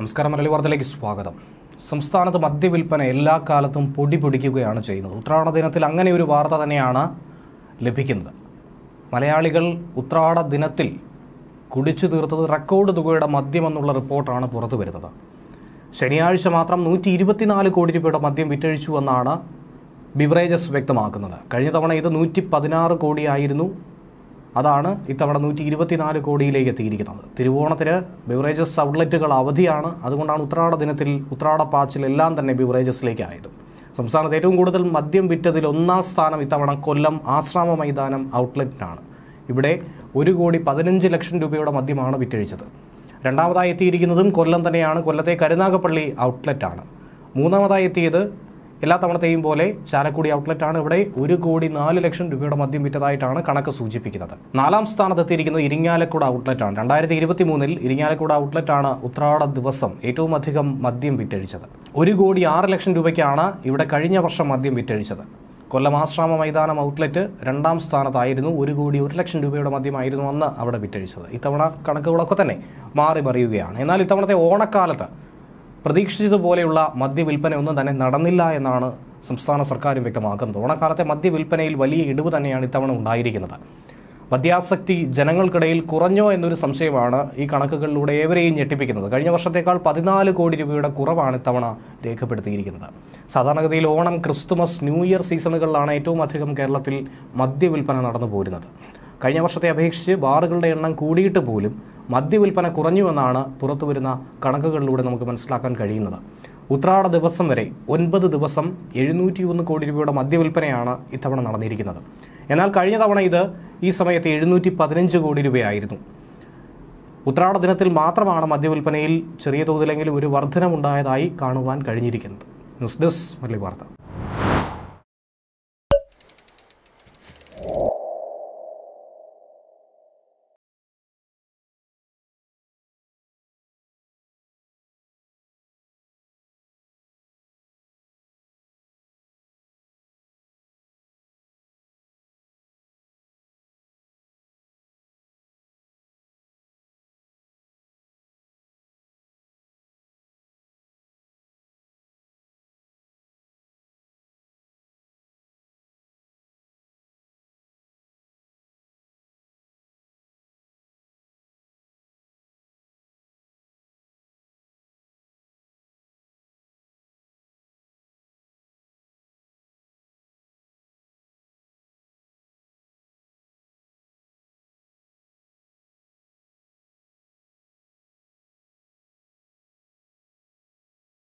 നമസ്കാരം മലയാളി വാർത്തയിലേക്ക് സ്വാഗതം സംസ്ഥാനത്ത് മദ്യവിൽപ്പന എല്ലാ കാലത്തും പൊടി പിടിക്കുകയാണ് ചെയ്യുന്നത് ഉത്രാട ദിനത്തിൽ അങ്ങനെ ഒരു വാർത്ത തന്നെയാണ് ലഭിക്കുന്നത് മലയാളികൾ ഉത്രാട ദിനത്തിൽ കുടിച്ചു തീർത്തത് റെക്കോർഡ് തുകയുടെ മദ്യമെന്നുള്ള റിപ്പോർട്ടാണ് പുറത്തു വരുന്നത് ശനിയാഴ്ച മാത്രം നൂറ്റി ഇരുപത്തിനാല് കോടി രൂപയുടെ മദ്യം വിറ്റഴിച്ചു എന്നാണ് ബിവറേജസ് വ്യക്തമാക്കുന്നത് കഴിഞ്ഞ തവണ ഇത് നൂറ്റി പതിനാറ് കോടിയായിരുന്നു അതാണ് ഇത്തവണ നൂറ്റി ഇരുപത്തിനാല് കോടിയിലേക്ക് എത്തിയിരിക്കുന്നത് തിരുവോണത്തിന് ബിവറേജസ് ഔട്ട്ലെറ്റുകൾ അവധിയാണ് അതുകൊണ്ടാണ് ഉത്രാട ദിനത്തിൽ ഉത്രാട പാച്ചിലെല്ലാം തന്നെ ബിവറേജസിലേക്കായത് സംസ്ഥാനത്ത് ഏറ്റവും കൂടുതൽ മദ്യം വിറ്റതിൽ ഒന്നാം സ്ഥാനം ഇത്തവണ കൊല്ലം ആശ്രാമ മൈതാനം ഔട്ട്ലെറ്റിനാണ് ഇവിടെ ഒരു കോടി പതിനഞ്ച് ലക്ഷം രൂപയുടെ മദ്യമാണ് വിറ്റഴിച്ചത് രണ്ടാമതായി എത്തിയിരിക്കുന്നതും കൊല്ലം തന്നെയാണ് കൊല്ലത്തെ കരുനാഗപ്പള്ളി ഔട്ട്ലെറ്റാണ് മൂന്നാമതായി എത്തിയത് എല്ലാ തവണത്തെയും പോലെ ചാലക്കുടി ഔട്ട്ലെറ്റാണ് ഇവിടെ ഒരു കോടി നാല് ലക്ഷം രൂപയുടെ മദ്യം വിറ്റതായിട്ടാണ് കണക്ക് സൂചിപ്പിക്കുന്നത് നാലാം സ്ഥാനത്തെത്തിയിരിക്കുന്നത് ഇരിങ്ങാലക്കുട ഔട്ട്ലെറ്റാണ് രണ്ടായിരത്തി ഇരുപത്തി മൂന്നിൽ ഇരിങ്ങാലക്കുട ഔട്ട്ലെറ്റാണ് ഉത്രാട ദിവസം ഏറ്റവും അധികം മദ്യം വിറ്റഴിച്ചത് ഒരു കോടി ആറ് ലക്ഷം രൂപയ്ക്കാണ് ഇവിടെ കഴിഞ്ഞ വർഷം മദ്യം വിറ്റഴിച്ചത് കൊല്ലം ആശ്രാമ മൈതാനം ഔട്ട്ലെറ്റ് രണ്ടാം സ്ഥാനത്തായിരുന്നു ഒരു കോടി ഒരു ലക്ഷം രൂപയുടെ മദ്യമായിരുന്നു അന്ന് അവിടെ വിറ്റഴിച്ചത് ഇത്തവണ കണക്കുകളൊക്കെ തന്നെ മാറി മറിയുകയാണ് എന്നാൽ ഇത്തവണത്തെ ഓണക്കാലത്ത് പ്രതീക്ഷിച്ചതുപോലെയുള്ള മദ്യവിൽപ്പനയൊന്നും തന്നെ നടന്നില്ല എന്നാണ് സംസ്ഥാന സർക്കാരും വ്യക്തമാക്കുന്നത് ഓണക്കാലത്തെ മദ്യവിൽപ്പനയിൽ വലിയ ഇടിവ് തന്നെയാണ് ഇത്തവണ ഉണ്ടായിരിക്കുന്നത് മദ്യാസക്തി ജനങ്ങൾക്കിടയിൽ കുറഞ്ഞോ എന്നൊരു സംശയമാണ് ഈ കണക്കുകളിലൂടെ ഏവരെയും ഞെട്ടിപ്പിക്കുന്നത് കഴിഞ്ഞ വർഷത്തേക്കാൾ പതിനാല് കോടി രൂപയുടെ കുറവാണ് ഇത്തവണ രേഖപ്പെടുത്തിയിരിക്കുന്നത് സാധാരണഗതിയിൽ ഓണം ക്രിസ്തുമസ് ന്യൂ ഇയർ സീസണുകളിലാണ് ഏറ്റവും അധികം കേരളത്തിൽ മദ്യവിൽപ്പന നടന്നു പോരുന്നത് കഴിഞ്ഞ വർഷത്തെ അപേക്ഷിച്ച് ബാറുകളുടെ എണ്ണം കൂടിയിട്ട് പോലും മദ്യവിൽപ്പന കുറഞ്ഞുവെന്നാണ് പുറത്തുവരുന്ന കണക്കുകളിലൂടെ നമുക്ക് മനസ്സിലാക്കാൻ കഴിയുന്നത് ഉത്രാട ദിവസം വരെ ഒൻപത് ദിവസം എഴുന്നൂറ്റി ഒന്ന് കോടി രൂപയുടെ മദ്യവിൽപ്പനയാണ് ഇത്തവണ നടന്നിരിക്കുന്നത് എന്നാൽ കഴിഞ്ഞ തവണ ഇത് ഈ സമയത്ത് എഴുന്നൂറ്റി പതിനഞ്ച് കോടി രൂപയായിരുന്നു ഉത്രാട ദിനത്തിൽ മാത്രമാണ് മദ്യവിൽപ്പനയിൽ ചെറിയ തോതിലെങ്കിലും ഒരു വർധനമുണ്ടായതായി കാണുവാൻ കഴിഞ്ഞിരിക്കുന്നത് ന്യൂസ് ഡെസ്ക് മല്ലി വാർത്ത